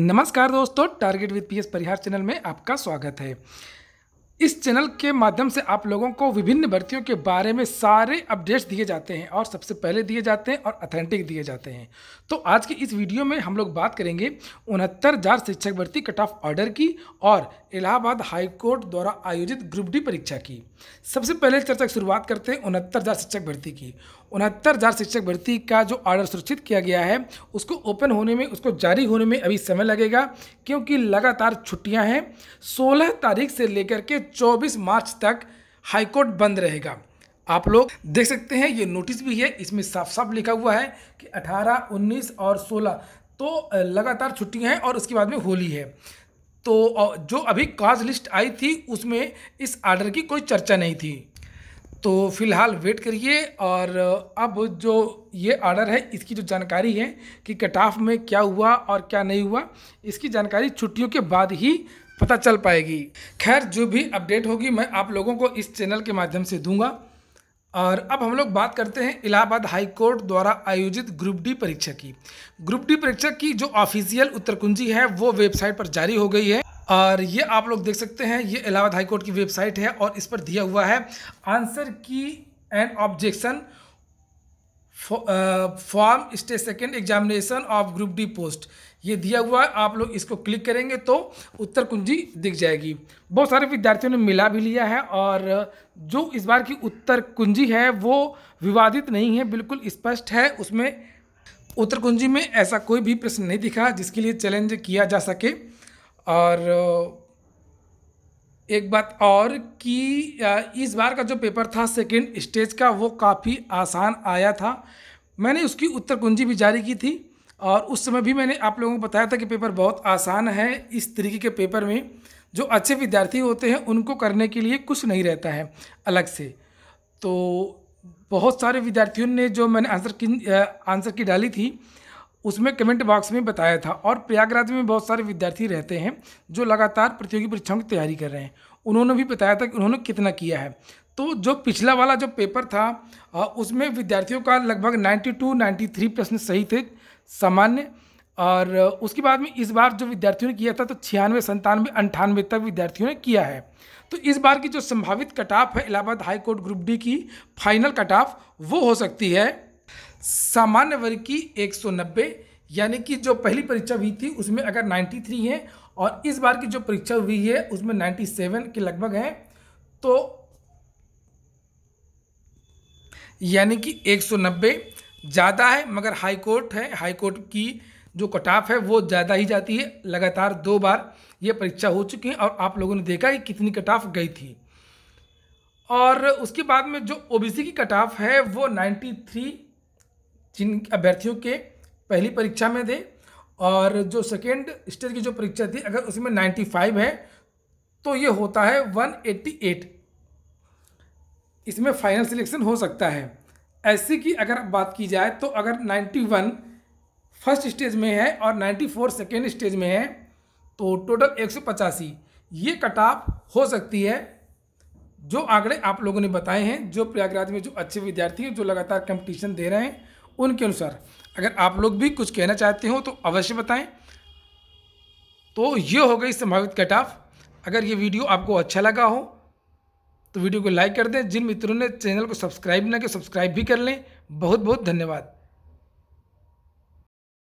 नमस्कार दोस्तों target with PS Parihar channel में आपका स्वागत है इस चैनल के माध्यम से आप लोगों को विभिन्न भर्तियों के बारे में सारे अपडेट्स दिए जाते हैं और सबसे पहले दिए जाते हैं और अथेंटिक दिए जाते हैं तो आज की इस वीडियो में हम लोग बात करेंगे उनहत्तर हजार शिक्षक भर्ती कट ऑफ ऑर्डर की और इलाहाबाद हाईकोर्ट द्वारा आयोजित ग्रुप डी परीक्षा की सबसे पहले चर्चा शुरुआत करते हैं उनहत्तर हजार शिक्षक भर्ती की उनहत्तर हज़ार शिक्षक भर्ती का जो ऑर्डर सुरक्षित किया गया है उसको ओपन होने में उसको जारी होने में अभी समय लगेगा क्योंकि लगातार छुट्टियां हैं 16 तारीख से लेकर के 24 मार्च तक हाईकोर्ट बंद रहेगा आप लोग देख सकते हैं ये नोटिस भी है इसमें साफ साफ लिखा हुआ है कि अठारह उन्नीस और सोलह तो लगातार छुट्टियाँ हैं और उसके बाद में होली है तो जो अभी काज लिस्ट आई थी उसमें इस आर्डर की कोई चर्चा नहीं थी तो फ़िलहाल वेट करिए और अब जो ये आर्डर है इसकी जो जानकारी है कि कट ऑफ में क्या हुआ और क्या नहीं हुआ इसकी जानकारी छुट्टियों के बाद ही पता चल पाएगी खैर जो भी अपडेट होगी मैं आप लोगों को इस चैनल के माध्यम से दूंगा और अब हम लोग बात करते हैं इलाहाबाद हाई कोर्ट द्वारा आयोजित ग्रुप डी परीक्षा की ग्रुप डी परीक्षा की जो ऑफिशियल उत्तरकुंजी है वो वेबसाइट पर जारी हो गई है और ये आप लोग देख सकते हैं ये इलाहाबाद हाईकोर्ट की वेबसाइट है और इस पर दिया हुआ है answer key and objection form state second examination of group D post ये दिया हुआ है आप लोग इसको क्लिक करेंगे तो उत्तर कुंजी दिख जाएगी बहुत सारे विद्यार्थियों ने मिला भी लिया है और जो इस बार की उत्तर कुंजी है वो विवादित नहीं है बिल्कुल स्पष्ट है उसमें उत्तर कुंजी में ऐसा कोई भी प्रश्न नहीं दिखा जिसके लिए चैलेंज किया जा सके और एक बात और कि इस बार का जो पेपर था सेकेंड स्टेज का वो काफ़ी आसान आया था मैंने उसकी उत्तर कुंजी भी जारी की थी और उस समय भी मैंने आप लोगों को बताया था कि पेपर बहुत आसान है इस तरीके के पेपर में जो अच्छे विद्यार्थी होते हैं उनको करने के लिए कुछ नहीं रहता है अलग से तो बहुत सारे विद्यार्थियों ने जो मैंने आंसर की आंसर की डाली थी उसमें कमेंट बॉक्स में बताया था और प्रयागराज में बहुत सारे विद्यार्थी रहते हैं जो लगातार प्रतियोगी परीक्षाओं की तैयारी कर रहे हैं उन्होंने भी बताया था कि उन्होंने कितना किया है तो जो पिछला वाला जो पेपर था उसमें विद्यार्थियों का लगभग 92 93 प्रश्न सही थे सामान्य और उसके बाद में इस बार जो विद्यार्थियों ने किया था तो छियानवे संतानवे अंठानवे तक विद्यार्थियों ने किया है तो इस बार की जो संभावित कटाफ है Allahabad high court group D की फाइनल कटाफ वो हो सकती है सामान्य वर्ग की 190 यानी कि जो पहली परीक्षा हुई थी उसमें अगर 93 है और इस बार की जो परीक्षा हुई है उसमें 97 के लगभग है तो यानी कि 190 ज़्यादा है मगर हाई कोर्ट है हाई कोर्ट की जो कटाफ है वो ज़्यादा ही जाती है लगातार दो बार ये परीक्षा हो चुकी है और आप लोगों ने देखा कि कितनी कटाफ गई थी और उसके बाद में जो ओबीसी की कटाफ है वो 93 जिन अभ्यर्थियों के पहली परीक्षा में दे और जो सेकेंड स्टेज की जो परीक्षा थी अगर उसमें नाइन्टी फाइव है तो ये होता है वन एट्टी एट इसमें फाइनल सिलेक्शन हो सकता है ऐसे की अगर बात की जाए तो अगर नाइन्टी वन फर्स्ट स्टेज में है और नाइन्टी फोर सेकेंड स्टेज में है तो टोटल एक सौ पचासी ये कट ऑफ हो सकती है जो आंकड़े आप लोगों ने बताए हैं जो प्रयागराज में जो अच्छे विद्यार्थी हैं जो लगातार कंपटीशन दे रहे हैं उनके अनुसार अगर आप लोग भी कुछ कहना चाहते हो तो अवश्य बताएं तो ये हो गई संभावित कट ऑफ अगर ये वीडियो आपको अच्छा लगा हो तो वीडियो को लाइक कर दें जिन मित्रों ने चैनल को सब्सक्राइब ना किया सब्सक्राइब भी कर लें बहुत बहुत धन्यवाद